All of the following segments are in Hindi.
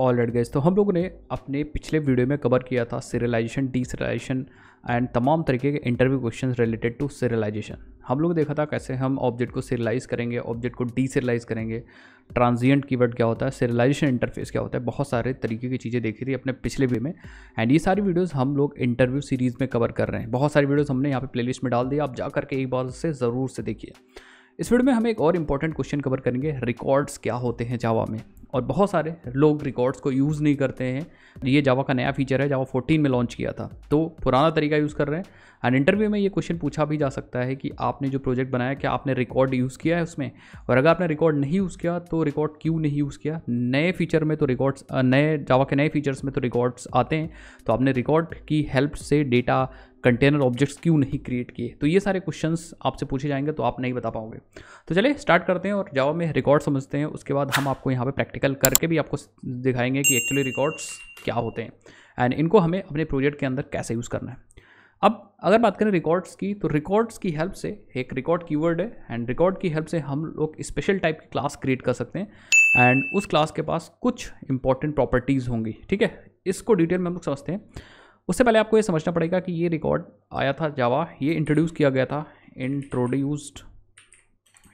ऑल रेड गैस तो हम लोगों ने अपने पिछले वीडियो में कवर किया था सीरियलाइजेशन डीसरीलाइजेशन एंड तमाम तरीके के interview question related to serialization हम लोगों ने देखा था कैसे हम ऑब्जेक्ट को सीरियलाइज़ करेंगे ऑब्जेक्ट को डीसीरियलाइज़ करेंगे ट्रांजिएंट कीवर्ड क्या होता है सीरियलाइजेशन इंटरफेस क्या होता है बहुत सारे तरीके की चीज़ें देखी थी अपने पिछले वीडियो में एंड ये सारी वीडियोज़ हम लोग इंटरव्यू सीरीज़ में कवर कर रहे हैं बहुत सारी वीडियोज़ हमने यहाँ पे प्लेलिस्ट में डाल दिया आप जा करके एक बार से ज़रूर से देखिए इस वीडियो में हम एक और इम्पॉर्टेंट क्वेश्चन कवर करेंगे रिकॉर्ड्स क्या होते हैं जावा में और बहुत सारे लोग रिकॉर्ड्स को यूज़ नहीं करते हैं तो ये जावा का नया फीचर है जावा 14 में लॉन्च किया था तो पुराना तरीका यूज़ कर रहे हैं एंड इंटरव्यू में ये क्वेश्चन पूछा भी जा सकता है कि आपने जो प्रोजेक्ट बनाया क्या आपने रिकॉर्ड यूज़ किया है उसमें और अगर आपने रिकॉर्ड नहीं यूज़ किया तो रिकॉर्ड क्यों नहीं यूज़ किया नए फीचर में तो रिकॉर्ड्स नए जावा के नए फीचर्स में तो रिकॉर्ड्स आते हैं तो आपने रिकॉर्ड की हेल्प से डेटा कंटेनर ऑब्जेक्ट्स क्यों नहीं क्रिएट किए तो ये सारे क्वेश्चंस आपसे पूछे जाएंगे तो आप नहीं बता पाओगे तो चलिए स्टार्ट करते हैं और जावा में रिकॉर्ड समझते हैं उसके बाद हम आपको यहाँ पे प्रैक्टिकल करके भी आपको दिखाएंगे कि एक्चुअली रिकॉर्ड्स क्या होते हैं एंड इनको हमें अपने प्रोजेक्ट के अंदर कैसे यूज़ करना है अब अगर बात करें रिकॉर्ड्स की तो रिकॉर्ड्स की हेल्प से एक रिकॉर्ड कीवर्ड है एंड रिकॉर्ड की हेल्प से हम लोग स्पेशल टाइप की क्लास क्रिएट कर सकते हैं एंड उस क्लास के पास कुछ इंपॉर्टेंट प्रॉपर्टीज़ होंगी ठीक है इसको डिटेल में हम लोग समझते हैं उससे पहले आपको ये समझना पड़ेगा कि ये रिकॉर्ड आया था जावा ये इंट्रोड्यूस किया गया था इंट्रोड्यूस्ड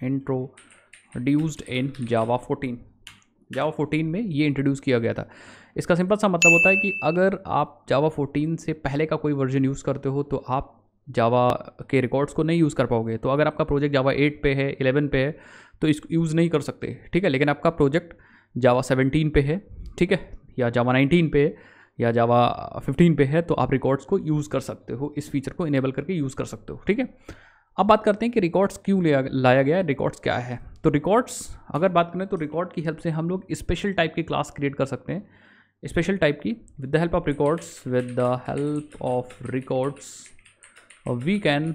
इंट्रोड्यूस्ड इन जावा 14 जावा 14 में ये इंट्रोड्यूस किया गया था इसका सिंपल सा मतलब होता है कि अगर आप जावा 14 से पहले का कोई वर्जन यूज़ करते हो तो आप जावा के रिकॉर्ड्स को नहीं यूज़ कर पाओगे तो अगर आपका प्रोजेक्ट जावा 8 पे है 11 पे है तो इसको यूज़ नहीं कर सकते ठीक है लेकिन आपका प्रोजेक्ट जावा 17 पे है ठीक है या जावा 19 पे है या जावा 15 पे है तो आप रिकॉर्ड्स को यूज़ कर सकते हो इस फीचर को इनेबल करके यूज़ कर सकते हो ठीक है अब बात करते हैं कि रिकॉर्ड्स क्यों लिया लाया गया है रिकॉर्ड्स क्या है तो रिकॉर्ड्स अगर बात करें तो रिकॉर्ड की हेल्प से हम लोग स्पेशल टाइप की क्लास क्रिएट कर सकते हैं स्पेशल टाइप की with the help of records with the help of records we can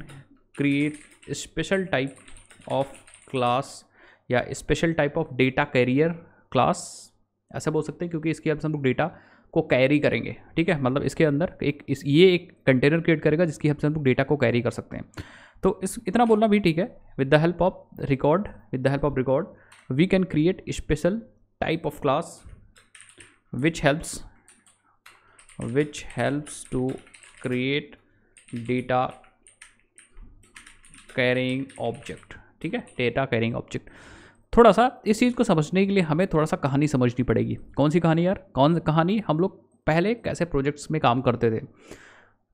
create special type of class या special type of data carrier class ऐसा बोल सकते हैं क्योंकि इसकी हेल्प से हम लोग डेटा को कैरी करेंगे ठीक है मतलब इसके अंदर एक इस ये एक कंटेनर क्रिएट करेगा जिसकी हेल्प से हम लोग डेटा को कैरी कर सकते हैं तो इस इतना बोलना भी ठीक है with the help of record with the help of record we can create special type of class which helps which helps to create data carrying object ठीक है डेटा कैरिंग ऑब्जेक्ट थोड़ा सा इस चीज़ को समझने के लिए हमें थोड़ा सा कहानी समझनी पड़ेगी कौन सी कहानी यार कौन कहानी हम लोग पहले कैसे प्रोजेक्ट्स में काम करते थे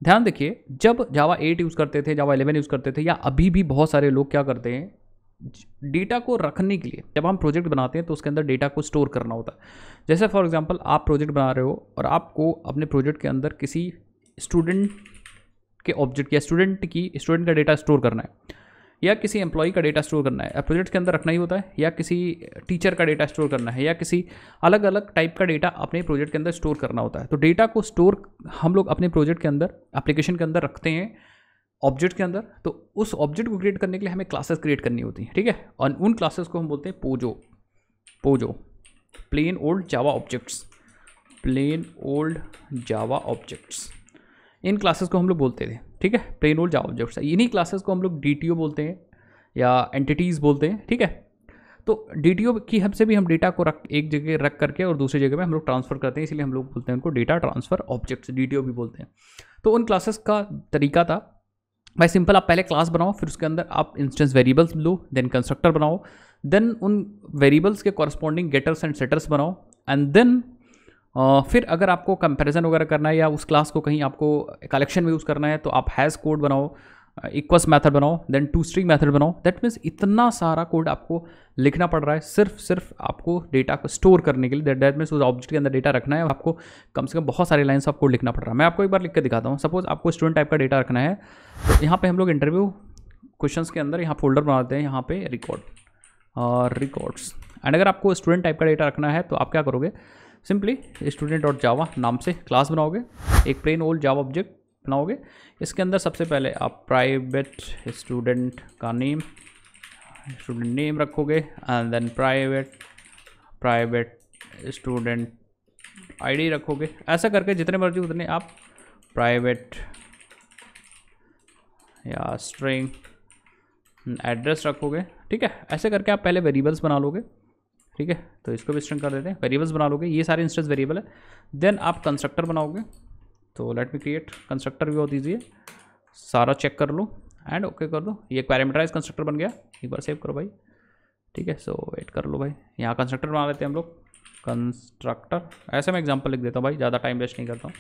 ध्यान देखिए जब जावा एट यूज़ करते थे जावा एलेवन यूज़ करते थे या अभी भी बहुत सारे लोग क्या करते हैं डेटा को रखने के लिए जब हम प्रोजेक्ट बनाते हैं तो उसके अंदर डेटा को स्टोर करना होता है जैसे फॉर एग्जांपल आप प्रोजेक्ट बना रहे हो और आपको अपने प्रोजेक्ट के अंदर किसी स्टूडेंट के ऑब्जेक्ट या स्टूडेंट की स्टूडेंट का डेटा स्टोर करना है या किसी एम्प्लॉई का डेटा स्टोर करना है प्रोजेक्ट के अंदर रखना ही होता है या किसी टीचर का डेटा स्टोर करना है या किसी अलग अलग टाइप का डेटा अपने प्रोजेक्ट के अंदर स्टोर करना होता है तो डेटा को स्टोर हम लोग अपने प्रोजेक्ट के अंदर एप्लीकेशन के अंदर रखते हैं ऑब्जेक्ट के अंदर तो उस ऑब्जेक्ट को क्रिएट करने के लिए हमें क्लासेस क्रिएट करनी होती हैं ठीक है और उन क्लासेस को हम बोलते हैं POJO POJO plain old Java objects plain old Java objects इन क्लासेस को हम लोग बोलते थे ठीक है प्लेन ओल्ड जावा ऑब्जेक्ट्स है इन्हीं क्लासेस को हम लोग डी बोलते हैं या एंटिटीज़ बोलते हैं ठीक है तो डी की हब से भी हम डेटा को रख एक जगह रख करके और दूसरी जगह में हम लोग ट्रांसफ़र करते हैं इसलिए हम लोग बोलते हैं उनको डेटा ट्रांसफ़र ऑब्जेक्ट्स डी भी बोलते हैं तो उन क्लासेस का तरीका था भाई सिंपल आप पहले क्लास बनाओ फिर उसके अंदर आप इंस्टेंस वेरिएबल्स लो देन कंस्ट्रक्टर बनाओ देन उन वेरिएबल्स के कॉरस्पॉन्डिंग गेटर्स एंड सेटर्स बनाओ एंड देन फिर अगर आपको कंपैरिजन वगैरह करना है या उस क्लास को कहीं आपको कलेक्शन में यूज़ करना है तो आप हैज़ कोड बनाओ इक्वस मेथड बनाओ देन टू स्ट्रिंग मेथड बनाओ दैट मीन्स इतना सारा कोड आपको लिखना पड़ रहा है सिर्फ सिर्फ आपको डेटा को स्टोर करने के लिए दैट दैट मीन्स उस ऑब्जेक्ट के अंदर डेटा रखना है आपको कम से कम बहुत सारे लाइन्स ऑफ कोड लिखना पड़ रहा है मैं आपको एक बार लिख के दिखाता हूँ सपोज आपको स्टूडेंट टाइप का डेटा रखना है तो यहाँ पर हम लोग इंटरव्यू क्वेश्चन के अंदर यहाँ फोल्डर बनाते हैं यहाँ पर रिकॉर्ड और रिकॉर्ड्स एंड अगर आपको स्टूडेंट टाइप का डेटा रखना है तो आप क्या करोगे सिंपली स्टूडेंट डॉट जावा नाम से क्लास बनाओगे एक प्लेन ओल्ड जावा ऑब्जेक्ट बनाओगे इसके अंदर सबसे पहले आप प्राइवेट स्टूडेंट का नेम स्टूडेंट नेम रखोगे and then private private student ID रखोगे ऐसा करके जितने मर्जी उतने आप प्राइवेट या स्ट्रिंग एड्रेस रखोगे ठीक है ऐसे करके आप पहले वेरिएबल्स बना लोगे ठीक है तो इसको भी स्ट्रिंग कर देते हैं वेरिएबल्स बना लोगे ये सारे इंस्टेंस वेरिएबल है देन आप कंस्ट्रक्टर बनाओगे तो लेट मी क्रिएट कंस्ट्रक्टर भी हो दीजिए सारा चेक कर लो एंड ओके okay कर दो ये पैरामीटराइज कंस्ट्रक्टर बन गया एक बार सेव करो भाई ठीक है सो वेट कर लो भाई यहाँ कंस्ट्रक्टर बना लेते हैं हम लोग कंस्ट्रक्टर ऐसे मैं एग्जांपल लिख देता हूँ भाई ज़्यादा टाइम वेस्ट नहीं करता हूँ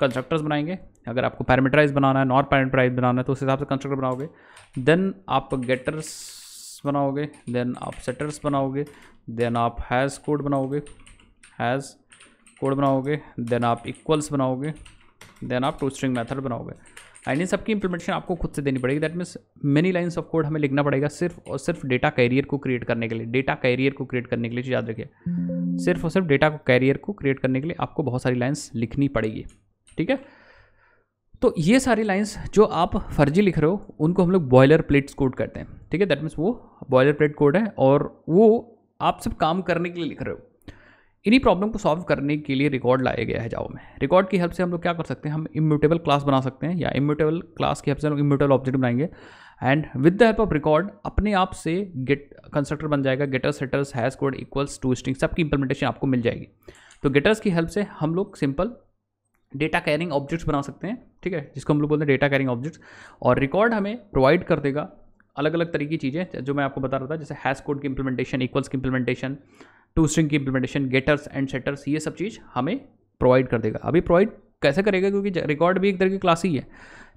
कंस्ट्रक्टर्स बनाएंगे अगर आपको पैरामीटराइज बनाना है नॉट पैरामीटराइज बनाना है तो उस हिसाब से कंस्ट्रक्टर बनाओगे देन आप गेटर्स बनाओगे देन आप सेटर्स बनाओगे देन आप हैज़ कोड बनाओगे हैज़ कोड बनाओगे देन आप इक्वल्स बनाओगे देन आप टू स्ट्रिंग मैथड बनाओगे एंड इन सबकी इंप्लीमेंटेशन आपको खुद से देनी पड़ेगी that means many lines of code हमें लिखना पड़ेगा सिर्फ और सिर्फ डेटा कैरियर को क्रिएट करने के लिए डेटा कैरियर को क्रिएट करने के लिए याद रखिए सिर्फ और सिर्फ डेटा को कैरियर को क्रिएट करने के लिए आपको बहुत सारी लाइन्स लिखनी पड़ेगी ठीक है तो ये सारी लाइंस जो आप फर्जी लिख रहे हो उनको हम लोग बॉयलर प्लेट्स कोड करते हैं ठीक है दैट मीन्स वो बॉयलर प्लेट कोड है और वो आप सब काम करने के लिए लिख रहे हो इन्हीं प्रॉब्लम को सॉल्व करने के लिए रिकॉर्ड लाया गया है जाओ में रिकॉर्ड की हेल्प से हम लोग क्या कर सकते हैं हम इम्यूटेबल क्लास बना सकते हैं या इम्यूटेबल क्लास की हेल्प से हम लोग इम्यूटेबल ऑब्जेक्ट बनाएंगे and with the help of record अपने आप से गेट कंस्ट्रक्टर बन जाएगा getter setters hash code equals to string सबकी इंप्लीमेंटेशन आपको मिल जाएगी तो गेटर्स की हेल्प से हम लोग सिंपल डेटा कैरिंग ऑब्जेक्ट्स बना सकते हैं ठीक है जिसको हम लोग बोलते हैं डेटा कैरिंग ऑब्जेक्ट्स और रिकॉर्ड हमें प्रोवाइड कर देगा अलग अलग तरीके की चीज़ें जो मैं आपको बता रहा था जैसे हैश कोड की इंप्लीमेंटेशन इक्वल्स की इंप्लीमेंटेशन टू स्ट्रिंग की इंप्लीमेंटेशन गेटर्स एंड सेटर्स ये सब चीज़ हमें प्रोवाइड कर देगा अभी प्रोवाइड कैसे करेगा क्योंकि रिकॉर्ड भी एक तरह की क्लास ही है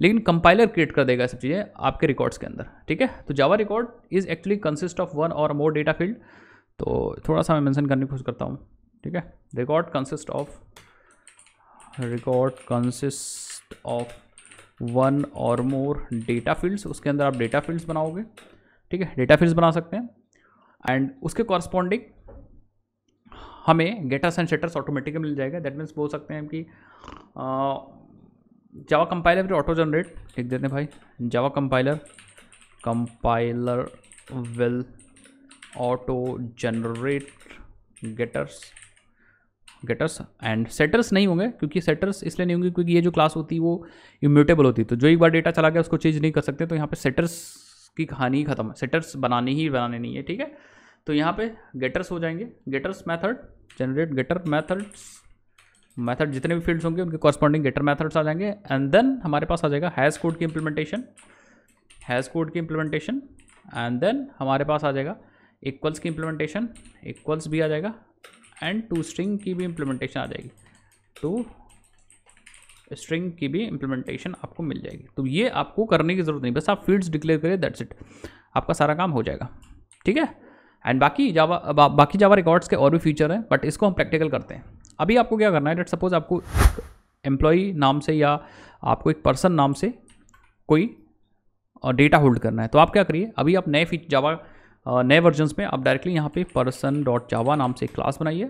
लेकिन कंपाइलर क्रिएट कर देगा सब चीज़ें आपके रिकॉर्ड्स के अंदर ठीक है तो Java record is actually consist of one और मोर डेटा फील्ड तो थोड़ा सा मैं मैंसन करने की कोशिश करता हूँ ठीक है record consist of record consist of one और मोर डेटा फील्ड्स उसके अंदर आप डेटा फील्ड्स बनाओगे ठीक है डेटा फील्ड्स बना सकते हैं एंड उसके कॉरस्पॉन्डिंग हमें गेटर्स एंड शेटर्स ऑटोमेटिक मिल जाएगा दैट मीन्स बोल सकते हैं कि Java compiler will auto generate लिख देते हैं भाई Java compiler compiler will auto generate getters getters and setters नहीं होंगे क्योंकि सेटर्स इसलिए नहीं होंगे क्योंकि ये जो क्लास होती है वो इम्यूटेबल होती है तो जो एक बार डेटा चला गया उसको चेंज नहीं कर सकते तो यहाँ पे सेटर्स की कहानी ही खत्म है सेटर्स बनाने ही बनाने नहीं है ठीक है तो यहाँ पे गेटर्स हो जाएंगे getters method generate getter methods method जितने भी फील्ड्स होंगे उनके कॉरस्पॉन्डिंग गेटर मैथड्स आ जाएंगे एंड देन हमारे पास आ जाएगा हैज़ कोड की इम्प्लीमेंटेशन हैज़ कोड की इम्प्लीमेंटेशन एंड देन हमारे पास आ जाएगा इक्वल्स की इम्प्लीमेंटेशन इक्वल्स भी आ जाएगा एंड टू स्ट्रिंग की भी इम्प्लीमेंटेशन आ जाएगी टू तो स्ट्रिंग की भी इम्प्लीमेंटेशन आपको मिल जाएगी तो ये आपको करने की ज़रूरत नहीं बस आप फील्ड्स डिक्लेयर करिए दैट्स इट आपका सारा काम हो जाएगा ठीक है एंड बाकी जावा बा, बाकी जावा रिकॉर्ड्स के और भी फीचर हैं बट इसको हम प्रैक्टिकल करते हैं अभी आपको क्या करना है डेट सपोज आपको एम्प्लॉई नाम से या आपको एक पर्सन नाम से कोई डेटा होल्ड करना है तो आप क्या करिए अभी आप नए जावा नए वर्जन्स में आप डायरेक्टली यहाँ पे पर्सन डॉट जावा नाम से क्लास बनाइए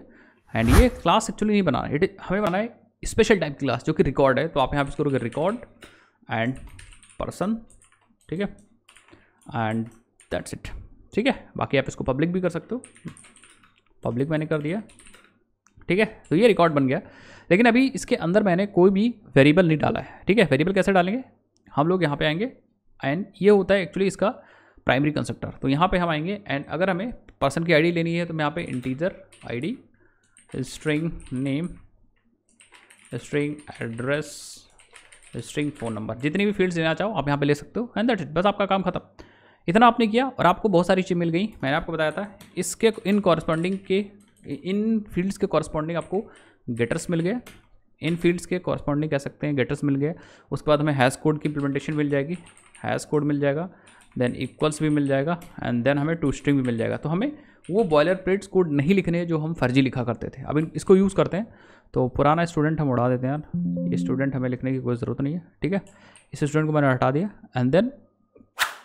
एंड ये क्लास एक्चुअली नहीं बना इट हमें बनाए स्पेशल टाइप की क्लास जो कि रिकॉर्ड है तो आप यहाँ पे करोगे रिकॉर्ड एंड पर्सन ठीक है एंड दैट्स इट ठीक है बाकी आप इसको पब्लिक भी कर सकते हो पब्लिक मैंने कर दिया ठीक है तो ये रिकॉर्ड बन गया लेकिन अभी इसके अंदर मैंने कोई भी वेरिएबल नहीं डाला है ठीक है वेरिएबल कैसे डालेंगे हम लोग यहाँ पे आएंगे एंड ये होता है एक्चुअली इसका प्राइमरी कंस्ट्रक्टर तो यहाँ पे हम आएंगे एंड अगर हमें पर्सन की आईडी लेनी है तो मैं यहाँ पे integer ID string name string address string phone number जितनी भी फील्ड्स लेना चाहो आप यहाँ पे ले सकते हो एंड दैट इट बस आपका काम खत्म इतना आपने किया और आपको बहुत सारी चीज़ मिल गई मैंने आपको बताया था इसके इन कॉरस्पॉन्डिंग के इन फील्ड्स के कॉरस्पॉन्डिंग आपको गेटर्स मिल गए इन फील्ड्स के कॉरस्पॉन्डिंग कह सकते हैं गेटर्स मिल गए उसके बाद हमें हैश कोड की इंप्लीमेंटेशन मिल जाएगी हैश कोड मिल जाएगा देन इक्वल्स भी मिल जाएगा एंड देन हमें टू स्ट्रिंग भी मिल जाएगा तो हमें वो बॉयलर प्लेट्स कोड नहीं लिखने जो हम फर्जी लिखा करते थे अब इसको यूज़ करते हैं तो पुराना स्टूडेंट हम उड़ा देते हैं यार ये स्टूडेंट हमें लिखने की कोई ज़रूरत नहीं है ठीक है इस स्टूडेंट को मैंने हटा दिया एंड देन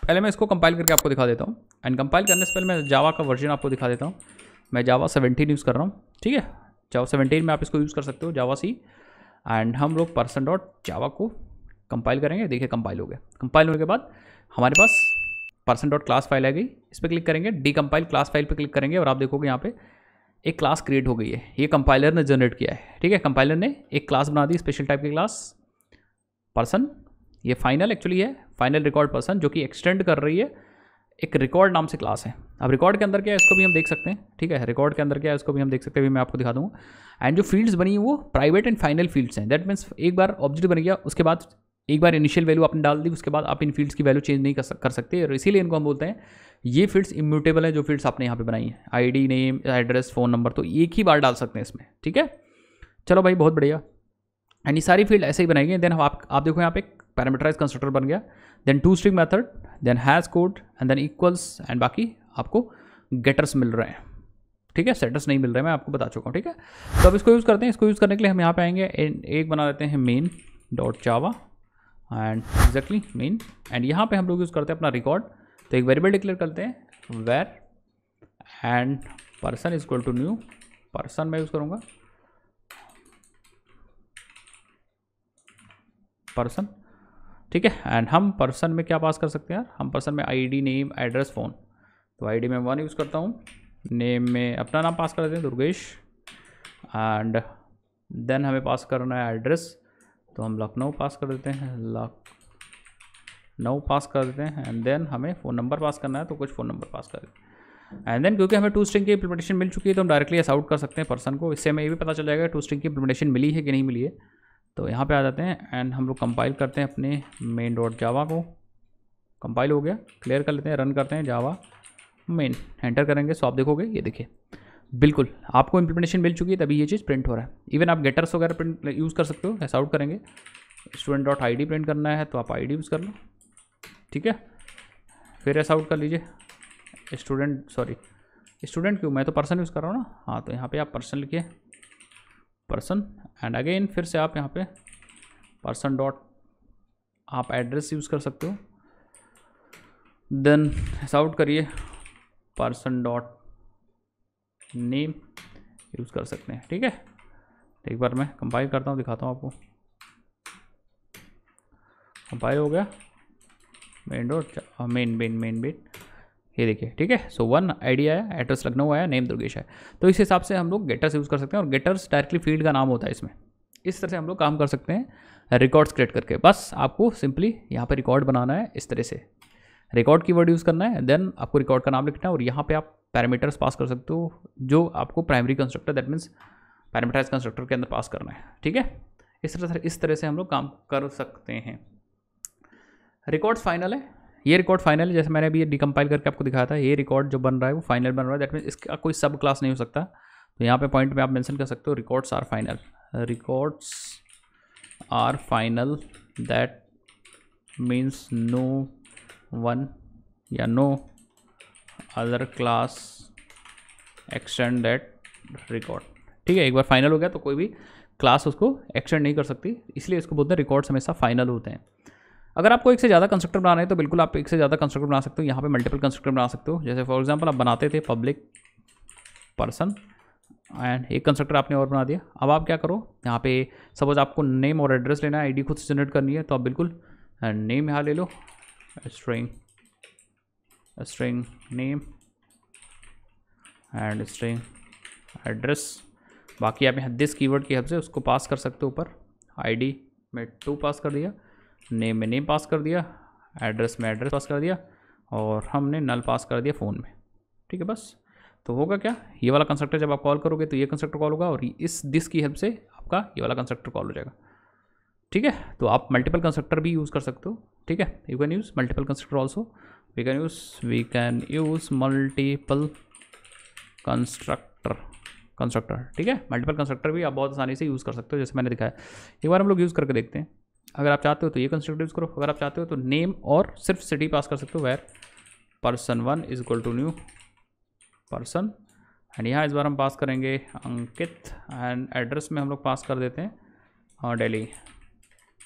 पहले मैं इसको कंपाइल करके आपको दिखा देता हूँ एंड कंपाइल करने से पहले मैं जावा का वर्जन आपको दिखा देता हूँ मैं जावा सेवेंटीन यूज़ कर रहा हूँ ठीक है जावा सेवेंटीन में आप इसको यूज़ कर सकते हो जावा सी एंड हम लोग पर्सन डॉट जावा को कंपाइल करेंगे देखिए कंपाइल हो गया कंपाइल होने के बाद हमारे पास पर्सन डॉट क्लास फाइल आ गई इस पर क्लिक करेंगे डी कंपाइल क्लास फाइल पर क्लिक करेंगे और आप देखोगे यहाँ पे एक क्लास क्रिएट हो गई है ये कंपाइलर ने जनरेट किया है ठीक है कंपाइलर ने एक क्लास बना दी स्पेशल टाइप की क्लास पर्सन ये फाइनल एक्चुअली है फाइनल रिकॉर्ड पर्सन जो कि एक्सटेंड कर रही है एक रिकॉर्ड नाम से क्लास है अब रिकॉर्ड के अंदर क्या है इसको भी हम देख सकते हैं ठीक है रिकॉर्ड के अंदर क्या है इसको भी हम देख सकते हैं अभी मैं आपको दिखा दूँगा एंड जो फील्ड्स बनी वो प्राइवेट एंड फाइनल फील्ड्स हैं दैट मीन्स एक बार ऑब्जेक्ट बन गया उसके बाद एक बार इनिशियल वैल्यू आपने डाल दी उसके बाद आप इन फील्ड्स की वैल्यू चेंज नहीं कर सकते और इसीलिए इनको हम बोलते हैं ये फील्ड्स इम्यूटेबल है जो फील्ड्स आपने यहाँ पे बनाई हैं ID name address phone number तो एक ही बार डाल सकते हैं इसमें ठीक है चलो भाई बहुत बढ़िया एंड ये सारी फील्ड ऐसे ही बनाएंगे देन हम आप आप देखो यहाँ पे पैरामीटराइज कंस्ट्रक्टर बन गया then to string method then hash code and then equals and बाकी आपको गेटर्स मिल रहे हैं ठीक है सेटर्स नहीं मिल रहे मैं आपको बता चुका हूँ ठीक है तो अब इसको यूज़ करते हैं इसको यूज़ करने के लिए हम यहाँ पे आएंगे एक बना लेते हैं main dot java and exactly main and यहाँ पे हम लोग यूज़ करते हैं अपना रिकॉर्ड तो एक वेरिएबल डिक्लेयर करते हैं var and person is equal to new person मैं यूज़ करूँगा पर्सन ठीक है एंड हम पर्सन में क्या पास कर सकते हैं हम पर्सन में आईडी नेम एड्रेस फ़ोन तो आईडी में वन यूज़ करता हूँ नेम में अपना नाम पास कर देते हैं दुर्गेश एंड देन हमें पास करना है एड्रेस तो हम लखनऊ पास कर देते हैं लखनऊ पास कर देते हैं एंड देन हमें फ़ोन नंबर पास करना है तो कुछ फ़ोन नंबर पास कर एंड देन क्योंकि हमें टू स्ट्रिंग की इम्प्लीमेंटेशन मिल चुकी है तो हम डायरेक्टली एस आउट कर सकते हैं पर्सन को इससे हमें ये भी पता चल जाएगा टू स्ट्रिंग की इम्प्लीमेंटेशन मिली है कि नहीं मिली है तो यहाँ पे आ जाते हैं एंड हम लोग कंपाइल करते हैं अपने मेन डॉट जावा को कंपाइल हो गया क्लियर कर लेते हैं रन करते हैं जावा मेन एंटर करेंगे सो आप देखोगे ये देखिए बिल्कुल आपको इम्प्लीमेंटेशन मिल चुकी है तभी ये चीज़ प्रिंट हो रहा है इवन आप गेटर्स वगैरह प्रिंट यूज़ कर सकते हो ऐसा आउट करेंगे स्टूडेंट डॉट आई प्रिंट करना है तो आप आई यूज़ कर लो ठीक है फिर ऐसा आउट कर लीजिए स्टूडेंट सॉरी स्टूडेंट क्यों मैं तो पर्सन यूज़ कर रहा हूँ ना हाँ तो यहाँ पे आप पर्सन लिखिए पर्सन एंड अगेन फिर से आप यहाँ पे पर्सन डॉट आप एड्रेस यूज़ कर सकते हो देन ऐसा आउट करिए पर्सन डॉट नेम यूज़ कर सकते हैं ठीक है एक बार मैं कंपाइल करता हूँ दिखाता हूँ आपको कंपाइल हो गया मेन डोर मेन मेन मेन मेन ये देखिए ठीक है सो वन आइडिया है एड्रेस लखनऊ आया नेम दुर्गेश है तो इस हिसाब से हम लोग गेटर्स यूज़ कर सकते हैं और गेटर्स डायरेक्टली फील्ड का नाम होता है इसमें इस तरह से हम लोग काम कर सकते हैं रिकॉर्ड्स क्रिएट करके बस आपको सिंपली यहाँ पर रिकॉर्ड बनाना है इस तरह से रिकॉर्ड की वर्ड यूज़ करना है देन आपको रिकॉर्ड का नाम लिखना है और यहाँ पर आप पैरामीटर्स पास कर सकते हो जो आपको primary constructor that means parameterized constructor के अंदर पास करना है ठीक है इस तरह इस तरह से हम लोग काम कर सकते हैं रिकॉर्ड फाइनल है ये रिकॉर्ड फाइनल है जैसे मैंने अभी ये डिकम्पाइल करके आपको दिखाया था ये रिकॉर्ड जो बन रहा है वो फाइनल बन रहा है दैट मीन्स इसका कोई सब क्लास नहीं हो सकता तो यहाँ पे पॉइंट में आप मेंशन कर सकते हो records are final records are final that means no one या no other class extend that record ठीक है एक बार फाइनल हो गया तो कोई भी क्लास उसको एक्सटेंड नहीं कर सकती इसलिए इसको बोलते हैं रिकॉर्ड्स हमेशा फाइनल होते हैं अगर आपको एक से ज़्यादा कंस्ट्रक्टर बनाना है तो बिल्कुल आप एक से ज़्यादा कंस्ट्रक्टर बना सकते हो यहाँ पे मल्टीपल कंस्ट्रक्टर बना सकते हो जैसे फॉर एग्जांपल आप बनाते थे पब्लिक पर्सन एंड एक कंस्ट्रक्टर आपने और बना दिया अब आप क्या करो यहाँ पे सपोज आपको नेम और एड्रेस लेना है आईडी खुद से जनरेट करनी है तो आप बिल्कुल नेम यहाँ ले लो string string name and string address बाकी आप यहाँ दिस कीवर्ड की हेल्प से उसको पास कर सकते हो ऊपर आईडी में टू पास कर दिया नेम में नेम पास कर दिया एड्रेस में एड्रेस पास कर दिया और हमने नल पास कर दिया फ़ोन में ठीक है बस तो होगा क्या ये वाला कंस्ट्रक्टर जब आप कॉल करोगे तो ये कंस्ट्रक्टर कॉल होगा और इस दिस की हेल्प से आपका ये वाला कंस्ट्रक्टर कॉल हो जाएगा ठीक है तो आप मल्टीपल कंस्ट्रक्टर भी यूज़ कर सकते हो ठीक है you can use multiple constructor also we can use we can use multiple constructor constructor ठीक है मल्टीपल कंस्ट्रक्टर भी आप बहुत आसानी से यूज़ कर सकते हो जैसे मैंने दिखाया एक बार हम लोग यूज़ करके देखते हैं अगर आप चाहते हो तो ये कंस्ट्रक्टर यूज़ करो अगर आप चाहते हो तो नेम और सिर्फ सिटी पास कर सकते हो var person one is equal to new person and यहाँ इस बार हम पास करेंगे अंकित एंड एड्रेस में हम लोग पास कर देते हैं हाँ डेली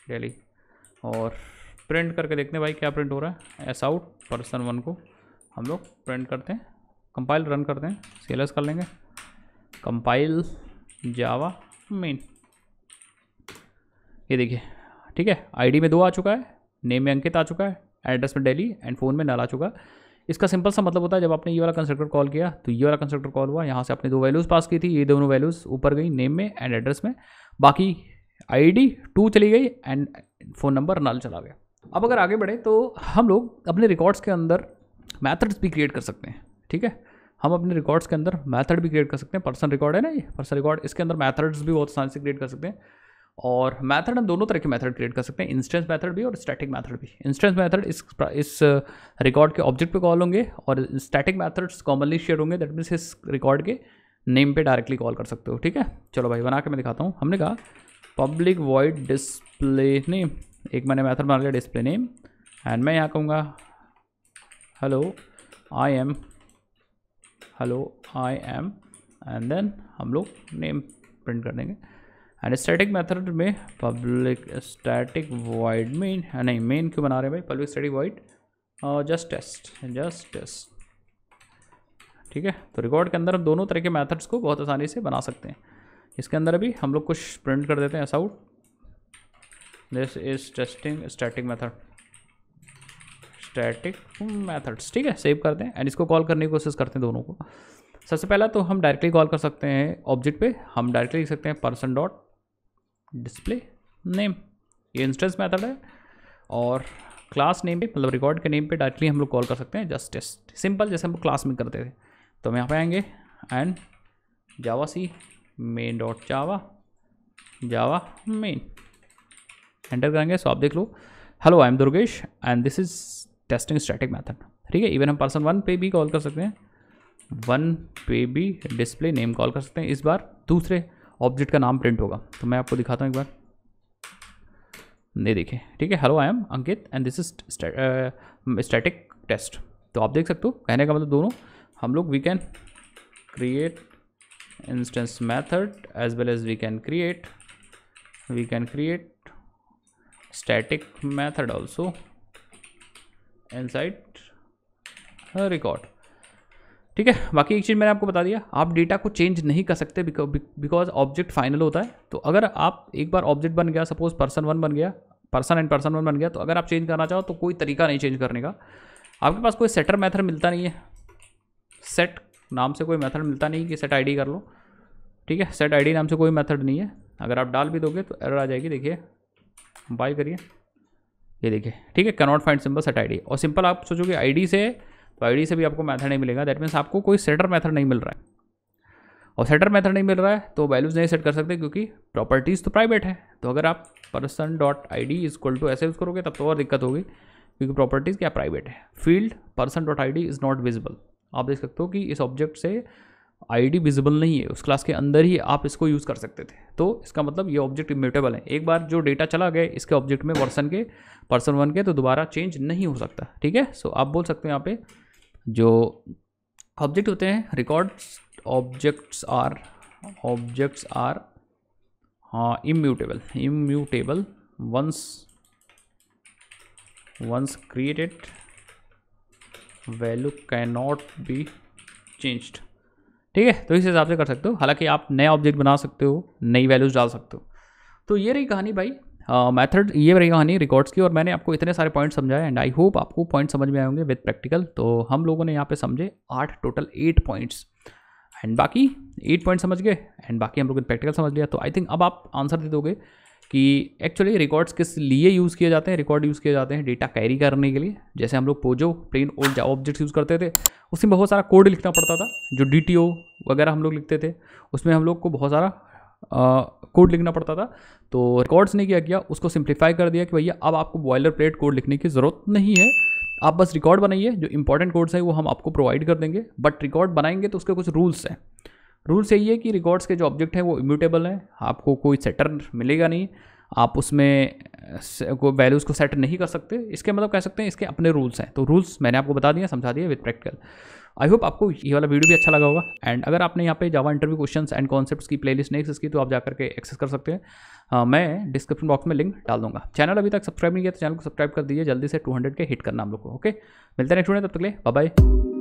डेली और प्रिंट करके देखते हैं भाई क्या प्रिंट हो रहा है एस आउट पर्सन वन को हम लोग प्रिंट करते हैं कंपाइल रन करते हैं सी कर लेंगे कंपाइल जावा मेन ये देखिए ठीक है आईडी में दो आ चुका है नेम में अंकित आ चुका है एड्रेस में डेली एंड फ़ोन में नल आ चुका है इसका सिंपल सा मतलब होता है जब आपने ये वाला कंस्ट्रक्टर कॉल किया तो ये वाला कंस्ट्रक्टर कॉल हुआ यहाँ से आपने दो वैल्यूज़ पास की थी ये दोनों वैल्यूज़ ऊपर गई नेम में एंड एड्रेस में बाकी आईडी टू चली गई एंड फ़ोन नंबर नल चला गया अब अगर आगे बढ़ें तो हम लोग अपने रिकॉर्ड्स के अंदर मैथड्स भी क्रिएट कर सकते हैं ठीक है हम अपने रिकॉर्ड्स के अंदर मैथड भी क्रिएट कर सकते हैं पर्सन रिकॉर्ड है ना ये पर्सन रिकॉर्ड इसके अंदर मैथड्स भी बहुत आसानी से क्रिएट कर सकते हैं और मैथड हम दोनों तरह के मैथड क्रिएट कर सकते हैं इंस्टेंस मैथड भी और स्टैटिक मैथड भी इंस्टेंस मैथड इस इस रिकॉर्ड के ऑब्जेक्ट पे कॉल होंगे और स्टैटिक मैथड्स कॉमनली शेयर होंगे दैट मीन्स इस रिकॉर्ड के नेम पे डायरेक्टली कॉल कर सकते हो ठीक है चलो भाई बना के मैं दिखाता हूँ हमने कहा पब्लिक वॉइड डिस्प्ले नेम एक मैंने मैथड बना लिया डिस्प्ले नेम एंड मैं यहाँ कहूँगा hello I am hello I am and then हम लोग नेम प्रिंट कर देंगे एंड स्टैटिक मेथड में पब्लिक स्टैटिक वाइड मेन नहीं मेन क्यों बना रहे हैं भाई public static void just test just test ठीक है तो रिकॉर्ड के अंदर हम दोनों तरह के मेथड्स को बहुत आसानी से बना सकते हैं इसके अंदर अभी हम लोग कुछ प्रिंट कर देते हैं S out this is testing static method static methods ठीक है सेव करते हैं एंड इसको कॉल करने की कोशिश करते हैं दोनों को सबसे पहला तो हम डायरेक्टली कॉल कर सकते हैं ऑब्जेक्ट पे हम डायरेक्टली लिख सकते हैं पर्सन डॉट डिस्प्ले नेम ये इंस्टेंस मैथड है और क्लास नेम पे मतलब रिकॉर्ड के नेम पे डायरेक्टली हम लोग कॉल कर सकते हैं जस्ट टेस्ट सिंपल जैसे हम लोग क्लास में करते थे तो हम यहाँ पे आएंगे and Java C main dot Java Java main enter करेंगे सो आप देख लो hello I am Durgesh and this is testing static method ठीक है इवन हम पर्सन वन पे भी कॉल कर सकते हैं वन पे भी डिस्प्ले नेम कॉल कर सकते हैं इस बार दूसरे ऑब्जेक्ट का नाम प्रिंट होगा तो मैं आपको दिखाता हूँ एक बार नहीं देखिए ठीक है hello I am Ankit and this is static test तो आप देख सकते हो कहने का मतलब दोनों हम लोग we can create instance method as well as we can create we can create static method also inside record ठीक है बाकी एक चीज़ मैंने आपको बता दिया आप डेटा को चेंज नहीं कर सकते बिकॉज ऑब्जेक्ट फाइनल होता है तो अगर आप एक बार ऑब्जेक्ट बन गया सपोज पर्सन वन बन गया पर्सन एंड पर्सन वन बन गया तो अगर आप चेंज करना चाहो तो कोई तरीका नहीं चेंज करने का आपके पास कोई सेटर मेथड मिलता नहीं है सेट नाम से कोई मेथड मिलता नहीं कि सेट आईडी कर लो ठीक है सेट आईडी नाम से कोई मेथड नहीं है अगर आप डाल भी दोगे तो एरर आ जाएगी देखिए बाय करिए ये देखिए ठीक है cannot find simple set ID और सिंपल आप सोचोगे आईडी से तो आईडी से भी आपको मेथड नहीं मिलेगा दैट मीन्स आपको कोई सेटर मेथड नहीं मिल रहा है और सेटर मेथड नहीं मिल रहा है तो वैल्यूज़ नहीं सेट कर सकते क्योंकि प्रॉपर्टीज़ तो प्राइवेट है तो अगर आप person dot I D is equal to ऐसे यूज़ करोगे तब तो और दिक्कत होगी क्योंकि प्रॉपर्टीज़ क्या प्राइवेट है field person dot I D is not visible आप देख सकते हो कि इस ऑब्जेक्ट से आईडी विजिबल नहीं है उस क्लास के अंदर ही आप इसको यूज़ कर सकते थे तो इसका मतलब ये ऑब्जेक्ट इम्यूटेबल है एक बार जो डेटा चला गया इसके ऑब्जेक्ट में पर्सन के पर्सन वन के तो दोबारा चेंज नहीं हो सकता ठीक है सो आप बोल सकते हैं यहाँ पे जो ऑब्जेक्ट होते हैं records objects are objects are हाँ immutable immutable once once created value can not be changed ठीक है तो इस हिसाब से कर सकते हो हालांकि आप नया ऑब्जेक्ट बना सकते हो नई वैल्यूज़ डाल सकते हो तो ये रही कहानी भाई मेथड uh, ये रही कहानी रिकॉर्ड्स की और मैंने आपको इतने सारे पॉइंट समझाए एंड आई होप आपको पॉइंट समझ में आए होंगे विद प्रैक्टिकल तो हम लोगों ने यहाँ पे समझे आठ टोटल एट पॉइंट्स एंड बाकी एट पॉइंट समझ गए एंड बाकी हम लोग प्रैक्टिकल समझ लिया तो आई थिंक अब आप आंसर दे दोगे कि एक्चुअली रिकॉर्ड्स किस लिए यूज़ किए जाते हैं रिकॉर्ड यूज़ किए जाते हैं डेटा कैरी करने के लिए जैसे हम लोग POJO plain old Java objects use करते थे उसमें बहुत सारा कोड लिखना पड़ता था जो डी वगैरह हम लोग लिखते थे उसमें हम लोग को बहुत सारा कोड uh, लिखना पड़ता था तो रिकॉर्ड्स ने क्या किया उसको सिंप्लीफाई कर दिया कि भैया अब आपको बॉयलर प्लेट कोड लिखने की ज़रूरत नहीं है आप बस रिकॉर्ड बनाइए जो इंपॉर्टेंट कोड्स हैं वो हम आपको प्रोवाइड कर देंगे बट रिकॉर्ड बनाएंगे तो उसके कुछ रूल्स हैं रूल्स यही है कि रिकॉर्ड्स के जो ऑब्जेक्ट हैं वो इम्यूटेबल हैं आपको कोई सेटर मिलेगा नहीं आप उसमें कोई वैल्यूज़ को सेट नहीं कर सकते इसके मतलब कह सकते हैं इसके अपने रूल्स हैं तो रूल्स मैंने आपको बता दिए समझा दिए विद प्रैक्टिकल आई होप आपको ये वाला वीडियो भी अच्छा लगा होगा एंड अगर आपने यहाँ पे Java interview questions and concepts की प्लेलिस्ट नहीं एक्सेस की तो आप जाकर के एक्सेस कर सकते हैं uh, मैं डिस्क्रिप्शन बॉक्स में लिंक डाल दूंगा चैनल अभी तक सब्सक्राइब नहीं किया तो चैनल को सब्सक्राइब कर दीजिए जल्दी से टू के हिट करना हम लोग को ओके मिलते हैं नेक्स्ट वीडियो तब तक ले बाय